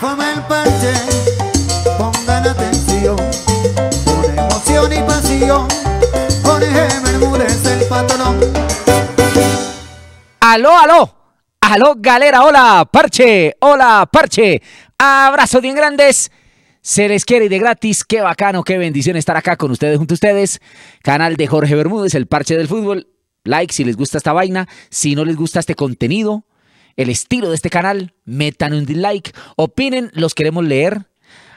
pongan atención, con emoción y pasión, Jorge Bermúdez el Aló, aló, aló, galera, hola, parche, hola, parche, abrazo bien grandes. Se les quiere y de gratis. Qué bacano, qué bendición estar acá con ustedes, junto a ustedes. Canal de Jorge Bermúdez, el parche del fútbol. Like si les gusta esta vaina. Si no les gusta este contenido, el estilo de este canal, metan un like, opinen, los queremos leer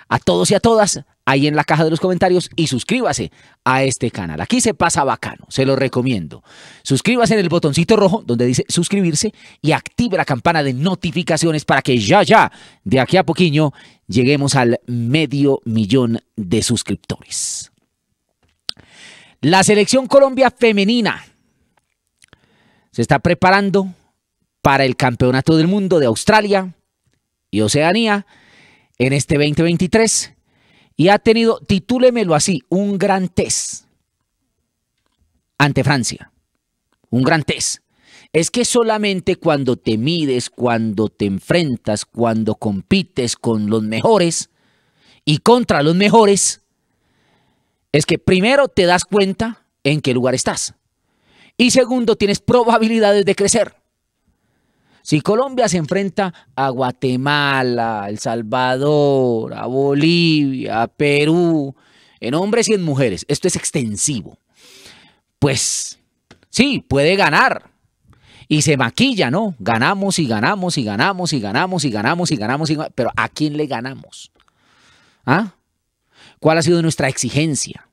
a todos y a todas ahí en la caja de los comentarios y suscríbase a este canal. Aquí se pasa bacano, se lo recomiendo. Suscríbase en el botoncito rojo donde dice suscribirse y active la campana de notificaciones para que ya, ya, de aquí a poquillo, lleguemos al medio millón de suscriptores. La selección Colombia femenina se está preparando para el Campeonato del Mundo de Australia y Oceanía en este 2023 y ha tenido, titúlemelo así, un gran test ante Francia. Un gran test. Es que solamente cuando te mides, cuando te enfrentas, cuando compites con los mejores y contra los mejores, es que primero te das cuenta en qué lugar estás. Y segundo, tienes probabilidades de crecer. Si Colombia se enfrenta a Guatemala, El Salvador, a Bolivia, a Perú, en hombres y en mujeres, esto es extensivo, pues sí, puede ganar. Y se maquilla, ¿no? Ganamos y ganamos y ganamos y ganamos y ganamos y ganamos. Pero ¿a quién le ganamos? ¿Ah? ¿Cuál ha sido nuestra exigencia?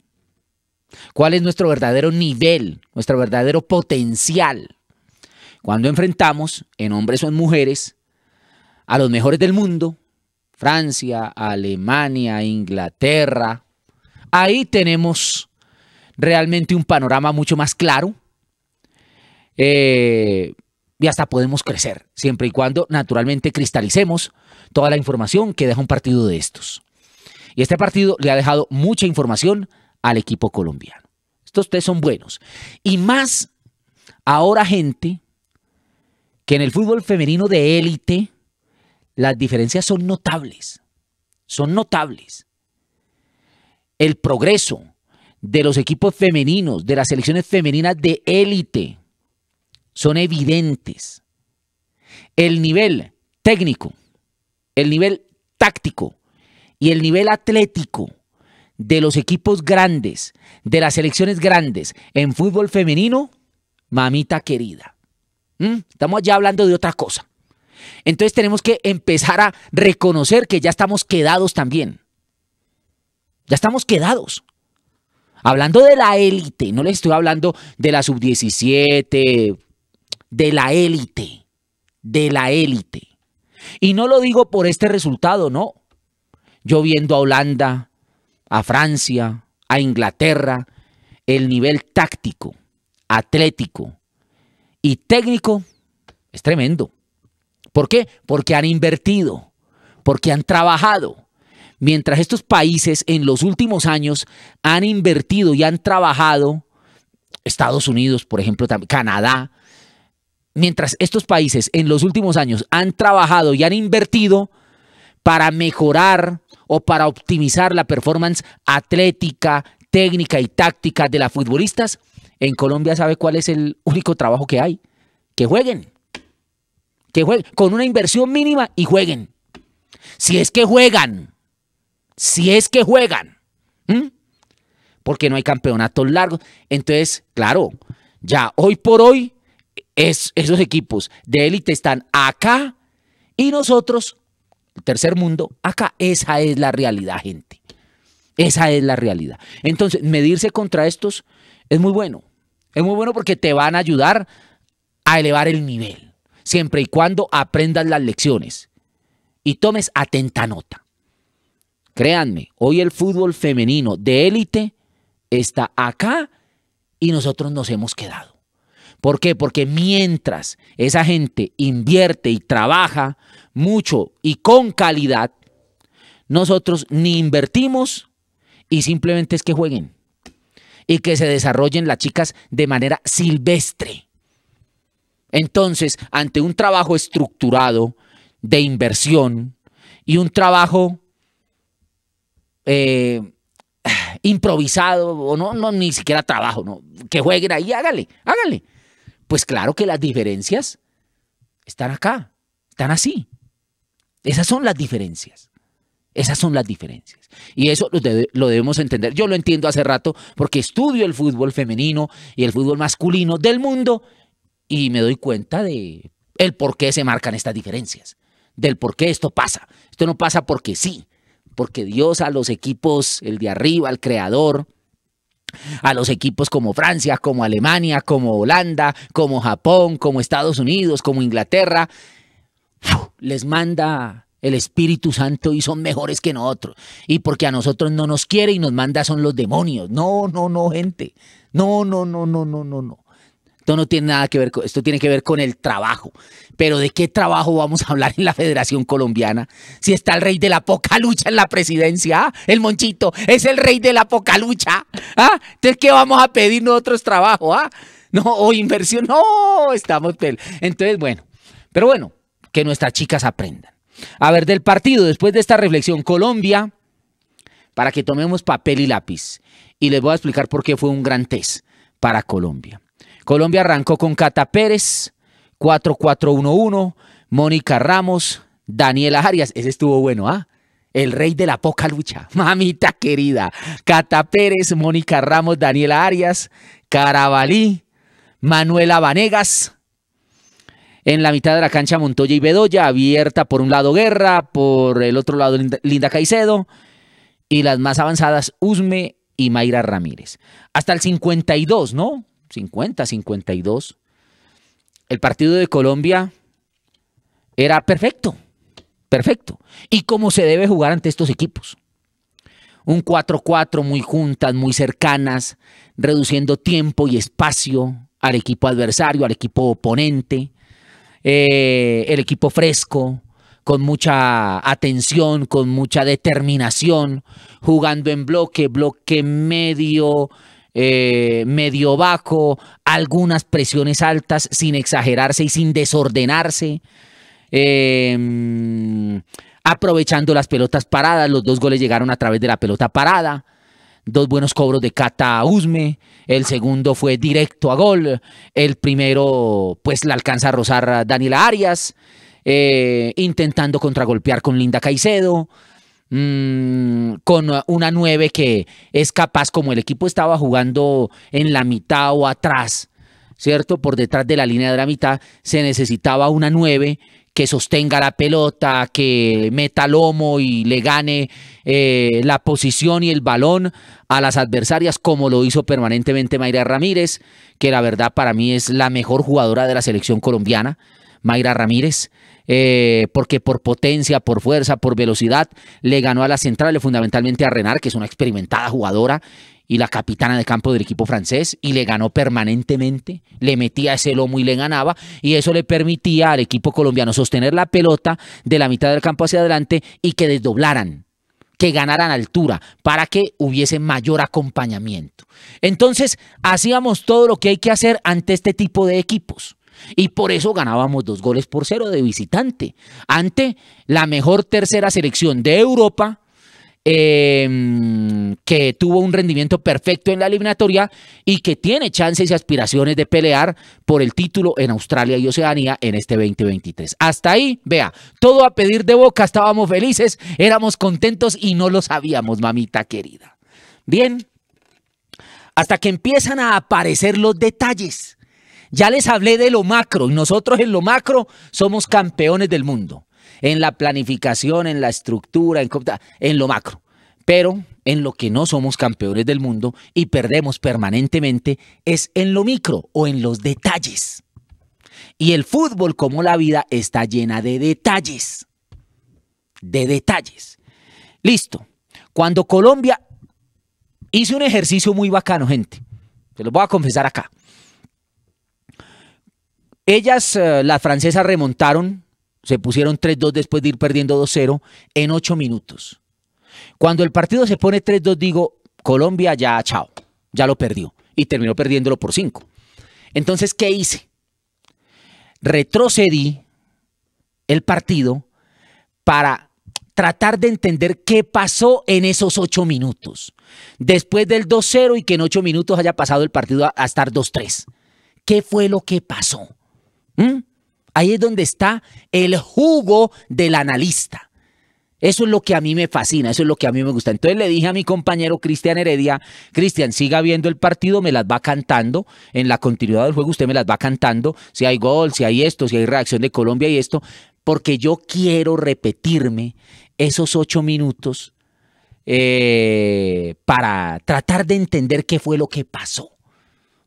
¿Cuál es nuestro verdadero nivel, nuestro verdadero potencial? cuando enfrentamos, en hombres o en mujeres, a los mejores del mundo, Francia, Alemania, Inglaterra, ahí tenemos realmente un panorama mucho más claro eh, y hasta podemos crecer, siempre y cuando naturalmente cristalicemos toda la información que deja un partido de estos. Y este partido le ha dejado mucha información al equipo colombiano. Estos tres son buenos. Y más ahora gente que en el fútbol femenino de élite las diferencias son notables, son notables. El progreso de los equipos femeninos, de las selecciones femeninas de élite, son evidentes. El nivel técnico, el nivel táctico y el nivel atlético de los equipos grandes, de las selecciones grandes en fútbol femenino, mamita querida. ¿Mm? Estamos ya hablando de otra cosa. Entonces tenemos que empezar a reconocer que ya estamos quedados también. Ya estamos quedados. Hablando de la élite, no les estoy hablando de la sub-17, de la élite, de la élite. Y no lo digo por este resultado, no. Yo viendo a Holanda, a Francia, a Inglaterra, el nivel táctico, atlético, y técnico es tremendo. ¿Por qué? Porque han invertido, porque han trabajado. Mientras estos países en los últimos años han invertido y han trabajado, Estados Unidos, por ejemplo, también, Canadá, mientras estos países en los últimos años han trabajado y han invertido para mejorar o para optimizar la performance atlética, técnica y táctica de las futbolistas, en Colombia sabe cuál es el único trabajo que hay. Que jueguen. Que jueguen. Con una inversión mínima y jueguen. Si es que juegan. Si es que juegan. Porque no hay campeonatos largos. Entonces, claro, ya hoy por hoy esos equipos de élite están acá y nosotros, tercer mundo, acá. Esa es la realidad, gente. Esa es la realidad. Entonces, medirse contra estos es muy bueno. Es muy bueno porque te van a ayudar a elevar el nivel, siempre y cuando aprendas las lecciones y tomes atenta nota. Créanme, hoy el fútbol femenino de élite está acá y nosotros nos hemos quedado. ¿Por qué? Porque mientras esa gente invierte y trabaja mucho y con calidad, nosotros ni invertimos y simplemente es que jueguen y que se desarrollen las chicas de manera silvestre. Entonces, ante un trabajo estructurado de inversión y un trabajo eh, improvisado, o no, no, ni siquiera trabajo, no, que jueguen ahí, hágale, hágale. Pues claro que las diferencias están acá, están así. Esas son las diferencias. Esas son las diferencias. Y eso lo, debemos entender. Yo lo entiendo hace rato porque estudio el fútbol femenino y el fútbol masculino del mundo y me doy cuenta de el por qué se marcan estas diferencias, del por qué esto pasa. Esto no pasa porque sí, porque Dios a los equipos, el de arriba, al creador, a los equipos como Francia, como Alemania, como Holanda, como Japón, como Estados Unidos, como Inglaterra, les manda el Espíritu Santo y son mejores que nosotros. Y porque a nosotros no nos quiere y nos manda son los demonios. No, no, no, gente. No, no, no, no, no, no, no. Esto no tiene nada que ver con, esto tiene que ver con el trabajo. Pero ¿de qué trabajo vamos a hablar en la Federación Colombiana? Si está el rey de la poca lucha en la presidencia, ¿ah? el monchito, es el rey de la poca lucha. ¿ah? Entonces, ¿qué vamos a pedir nosotros trabajo? ¿ah? No, o inversión, no, estamos... Entonces, bueno, pero bueno, que nuestras chicas aprendan. A ver, del partido, después de esta reflexión, Colombia, para que tomemos papel y lápiz. Y les voy a explicar por qué fue un gran test para Colombia. Colombia arrancó con Cata Pérez, 4-4-1-1, Mónica Ramos, Daniela Arias. Ese estuvo bueno, ¿ah? El rey de la poca lucha, mamita querida. Cata Pérez, Mónica Ramos, Daniela Arias, Carabalí, Manuela Vanegas, en la mitad de la cancha Montoya y Bedoya, abierta por un lado Guerra, por el otro lado Linda Caicedo y las más avanzadas Usme y Mayra Ramírez. Hasta el 52, ¿no? 50, 52. El partido de Colombia era perfecto, perfecto. Y cómo se debe jugar ante estos equipos. Un 4-4 muy juntas, muy cercanas, reduciendo tiempo y espacio al equipo adversario, al equipo oponente. Eh, el equipo fresco, con mucha atención, con mucha determinación, jugando en bloque, bloque medio, eh, medio bajo, algunas presiones altas sin exagerarse y sin desordenarse. Em, aprovechando las pelotas paradas, los dos goles llegaron a través de la pelota parada, dos buenos cobros de Cata Usme, el segundo fue directo a gol, el primero pues la alcanza a rozar Daniela Arias, eh, intentando contragolpear con Linda Caicedo, mm, con una nueve que es capaz, como el equipo estaba jugando en la mitad o atrás, ¿cierto? Por detrás de la línea de la mitad, se necesitaba una nueve que sostenga la pelota, que meta lomo y le gane eh, la posición y el balón a las adversarias, como lo hizo permanentemente Mayra Ramírez, que la verdad para mí es la mejor jugadora de la selección colombiana, Mayra Ramírez. Eh, porque por potencia, por fuerza, por velocidad, le ganó a central centrales, fundamentalmente a Renar, que es una experimentada jugadora y la capitana de campo del equipo francés y le ganó permanentemente, le metía ese lomo y le ganaba y eso le permitía al equipo colombiano sostener la pelota de la mitad del campo hacia adelante y que desdoblaran, que ganaran altura para que hubiese mayor acompañamiento. Entonces hacíamos todo lo que hay que hacer ante este tipo de equipos. Y por eso ganábamos dos goles por cero de visitante ante la mejor tercera selección de Europa, Em, que tuvo un rendimiento perfecto en la eliminatoria y que tiene chances y aspiraciones de pelear por el título en Australia y Oceanía en este 2023. Hasta ahí, vea, todo a pedir de boca, estábamos felices, éramos contentos y no lo sabíamos, mamita querida. Bien, hasta que empiezan a aparecer los detalles. Ya les hablé de lo macro y nosotros en lo macro somos campeones del mundo en la planificación, en la estructura, en, lo macro. Pero en lo que no somos campeones del mundo y perdemos permanentemente es en lo micro o en los detalles. Y el fútbol, como la vida, está llena de detalles. De detalles. Listo. Cuando Colombia hizo un ejercicio muy bacano, gente, se lo voy a confesar acá. Ellas, eh, las francesas, remontaron se pusieron 3-2 después de ir perdiendo 2-0 en 8 minutos. Cuando el partido se pone 3-2, digo, Colombia ya, chao, ya lo perdió. Y terminó perdiéndolo por 5. Entonces, ¿qué hice? Retrocedí el partido para tratar de entender qué pasó en esos 8 minutos. Después del 2-0 y que en 8 minutos haya pasado el partido a, estar 2-3. ¿Qué fue lo que pasó? ¿Mm? Ahí es donde está el jugo del analista. Eso es lo que a mí me fascina, eso es lo que a mí me gusta. Entonces le dije a mi compañero Cristian Heredia, Cristian, siga viendo el partido, me las va cantando, en la continuidad del juego usted me las va cantando, si hay gol, si hay esto, si hay reacción de Colombia y esto, porque yo quiero repetirme esos ocho minutos eh, para tratar de entender qué fue lo que pasó.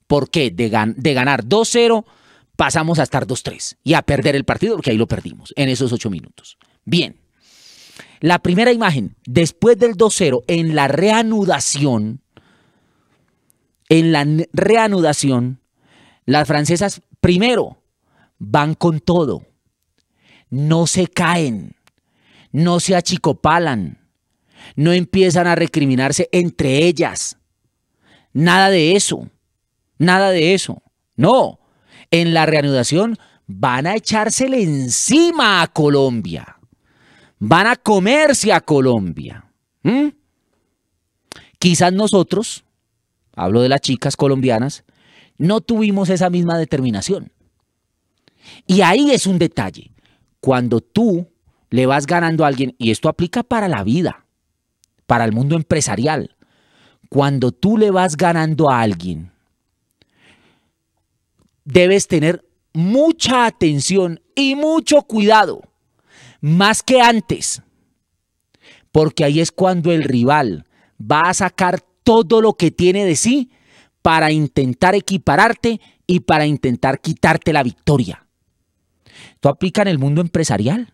¿Por qué? De, de ganar 2-0 pasamos a estar 2-3 y a perder el partido porque ahí lo perdimos en esos ocho minutos. Bien, la primera imagen, después del 2-0, en la reanudación, en la reanudación, las francesas primero van con todo, no se caen, no se achicopalan, no empiezan a recriminarse entre ellas, nada de eso, nada de eso, no en la reanudación van a echársele encima a Colombia. Van a comerse a Colombia. ¿Mm? Quizás nosotros, hablo de las chicas colombianas, no tuvimos esa misma determinación. Y ahí es un detalle. Cuando tú le vas ganando a alguien, y esto aplica para la vida, para el mundo empresarial, cuando tú le vas ganando a alguien, debes tener mucha atención y mucho cuidado, más que antes, porque ahí es cuando el rival va a sacar todo lo que tiene de sí para intentar equipararte y para intentar quitarte la victoria. Esto aplica en el mundo empresarial.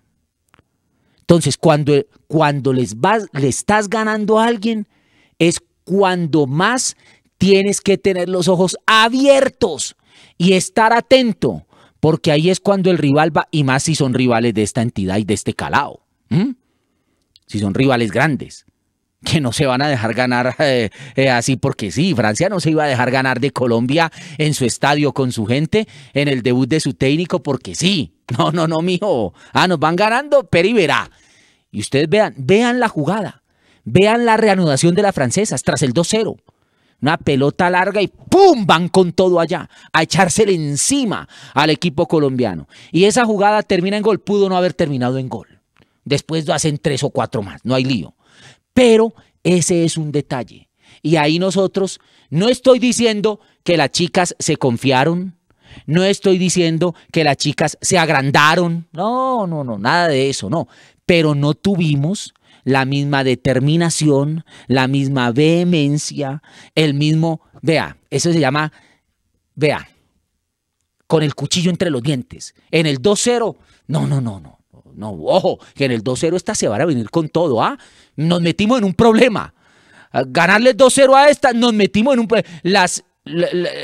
Entonces, cuando, cuando les vas, le estás ganando a alguien, es cuando más tienes que tener los ojos abiertos y estar atento, porque ahí es cuando el rival va, y más si son rivales de esta entidad y de este calao, si son rivales grandes, que no se van a dejar ganar eh, eh, así porque sí, Francia no se iba a dejar ganar de Colombia en su estadio con su gente, en el debut de su técnico porque sí, no, no, no, mijo, ah, nos van ganando, pero y verá. Y ustedes vean, vean la jugada, vean la reanudación de las francesas tras el 2-0. Una pelota larga y ¡pum! Van con todo allá, a echársele encima al equipo colombiano. Y esa jugada termina en gol, pudo no haber terminado en gol. Después lo hacen tres o cuatro más, no hay lío. Pero ese es un detalle. Y ahí nosotros, no estoy diciendo que las chicas se confiaron, no estoy diciendo que las chicas se agrandaron, no, no, no, nada de eso, no. Pero no tuvimos la misma determinación, la misma vehemencia, el mismo, vea, eso se llama, vea, con el cuchillo entre los dientes. En el 2-0, no, no, no, no, no, ojo, que en el 2-0 esta se van a venir con todo, ¿ah? Nos metimos en un problema. Ganarle 2-0 a esta, nos metimos en un problema. Las,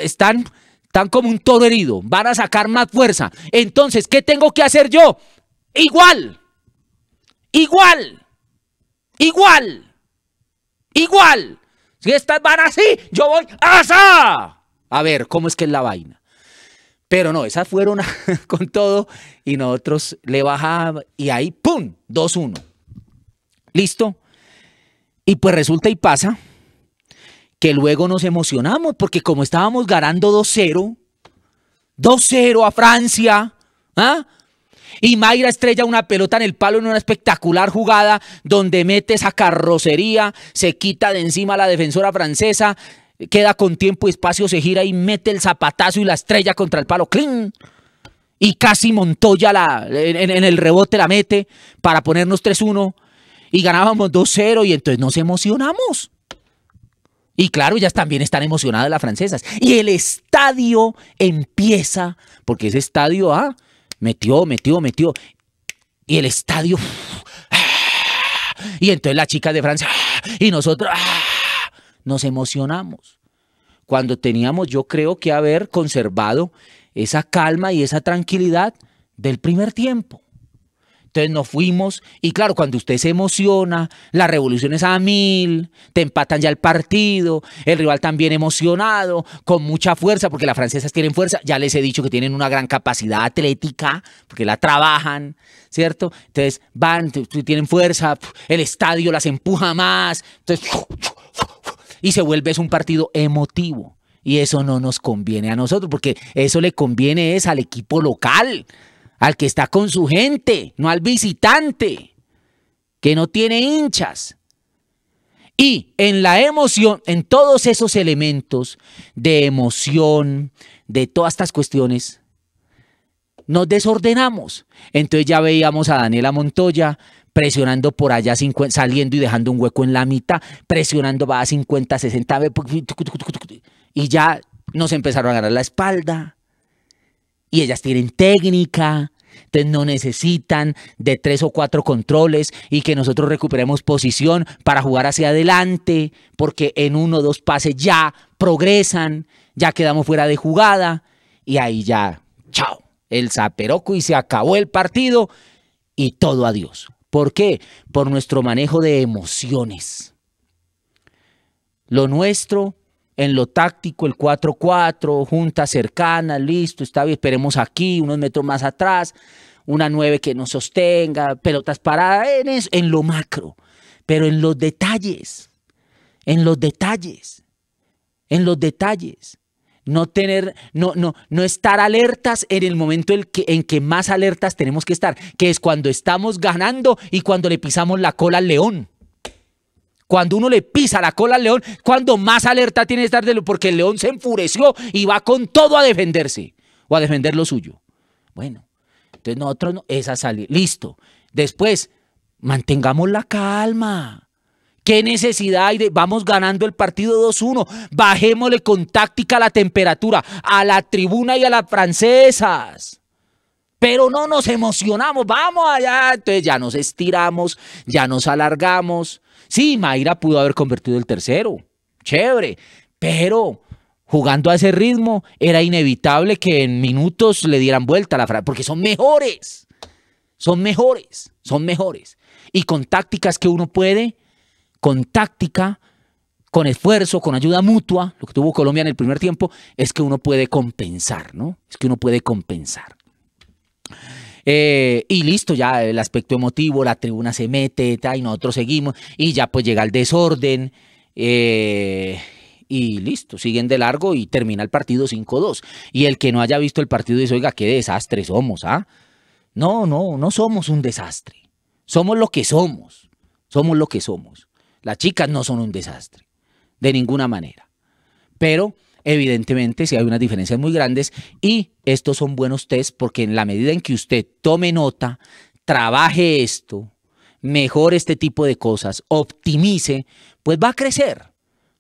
están están como un toro herido, van a sacar más fuerza. Entonces, ¿qué tengo que hacer yo? Igual, igual. Igual. Igual. Si estas van así, yo voy asa. A ver, ¿cómo es que es la vaina? Pero no, esas fueron con todo y nosotros le bajaba y ahí, ¡pum! 2-1. ¿Listo? Y pues resulta y pasa que luego nos emocionamos porque como estábamos ganando 2-0, 2-0 a Francia, ¿ah? Y Mayra estrella una pelota en el palo en una espectacular jugada donde mete esa carrocería, se quita de encima a la defensora francesa, queda con tiempo y espacio, se gira y mete el zapatazo y la estrella contra el palo. ¡Cling! Y casi Montoya la, en, el rebote la mete para ponernos 3-1 y ganábamos 2-0 y entonces nos emocionamos. Y claro, ellas también están emocionadas las francesas. Y el estadio empieza, porque es estadio, A metió, metió, metió. Y el estadio. Y entonces la chica de Francia. Y nosotros. ¡ah! Nos emocionamos. Cuando teníamos, yo creo que haber conservado esa calma y esa tranquilidad del primer tiempo. Entonces nos fuimos y claro, cuando usted se emociona, la revolución es a mil, te empatan ya el partido, el rival también emocionado, con mucha fuerza, porque las francesas tienen fuerza, ya les he dicho que tienen una gran capacidad atlética, porque la trabajan, ¿cierto? Entonces van, tienen fuerza, el estadio las empuja más, entonces, y se vuelve es un partido emotivo. Y eso no nos conviene a nosotros, porque eso le conviene es al equipo local, al que está con su gente, no al visitante, que no tiene hinchas. Y en la emoción, en todos esos elementos de emoción, de todas estas cuestiones, nos desordenamos. Entonces ya veíamos a Daniela Montoya presionando por allá, saliendo y dejando un hueco en la mitad, presionando va a 50, 60, y ya nos empezaron a agarrar la espalda, y ellas tienen técnica, entonces no necesitan de tres o cuatro controles y que nosotros recuperemos posición para jugar hacia adelante, porque en uno o dos pases ya progresan, ya quedamos fuera de jugada y ahí ya, chao, el zaperoco y se acabó el partido y todo adiós. ¿Por qué? Por nuestro manejo de emociones. Lo nuestro en lo táctico, el 4-4, junta cercana, listo, está bien, esperemos aquí, unos metros más atrás, una nueve que nos sostenga, pelotas paradas, en, en lo macro, pero en los detalles, en los detalles, en los detalles. No tener, no, no, no estar alertas en el momento en que más alertas tenemos que estar, que es cuando estamos ganando y cuando le pisamos la cola al león. Cuando uno le pisa la cola al león, cuando más alerta tiene que estar de porque el león se enfureció y va con todo a defenderse o a defender lo suyo. Bueno, entonces nosotros no, esa salida, listo. Después, mantengamos la calma. ¿Qué necesidad hay de vamos ganando el partido 2-1? Bajémosle con táctica la temperatura a la tribuna y a las francesas. Pero no nos emocionamos, vamos allá. Entonces ya nos estiramos, ya nos alargamos, Sí, Mayra pudo haber convertido el tercero, chévere, pero jugando a ese ritmo era inevitable que en minutos le dieran vuelta a la frase, porque son mejores, son mejores, son mejores. Y con tácticas que uno puede, con táctica, con esfuerzo, con ayuda mutua, lo que tuvo Colombia en el primer tiempo, es que uno puede compensar, ¿no? Es que uno puede compensar. Eh, y listo, ya el aspecto emotivo, la tribuna se mete, y nosotros seguimos, y ya pues llega el desorden. Eh, y listo, siguen de largo y termina el partido 5-2. Y el que no haya visto el partido dice, oiga, qué desastre somos, ¿ah? No, no, no somos un desastre. Somos lo que somos. Somos lo que somos. Las chicas no son un desastre. De ninguna manera. Pero evidentemente si hay unas diferencias muy grandes y estos son buenos test porque en la medida en que usted tome nota, trabaje esto, mejore este tipo de cosas, optimice, pues va a crecer,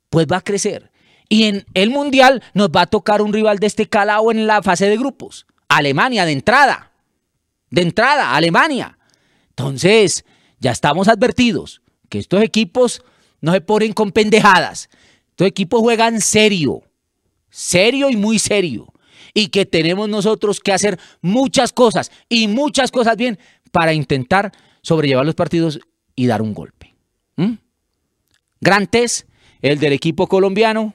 pues va a crecer. Y en el Mundial nos va a tocar un rival de este calado en la fase de grupos. Alemania de entrada. De entrada, Alemania. Entonces, ya estamos advertidos que estos equipos no se ponen con pendejadas. Estos equipos juegan serio serio y muy serio, y que tenemos nosotros que hacer muchas cosas y muchas cosas bien para intentar sobrellevar los partidos y dar un golpe. Gran test, el del equipo colombiano,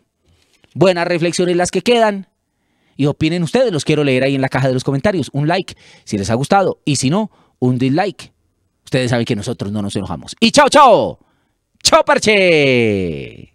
buenas reflexiones las que quedan. Y opinen ustedes, los quiero leer ahí en la caja de los comentarios. Un like si les ha gustado y si no, un dislike. Ustedes saben que nosotros no nos enojamos. Y chao, chao. Chao, parche.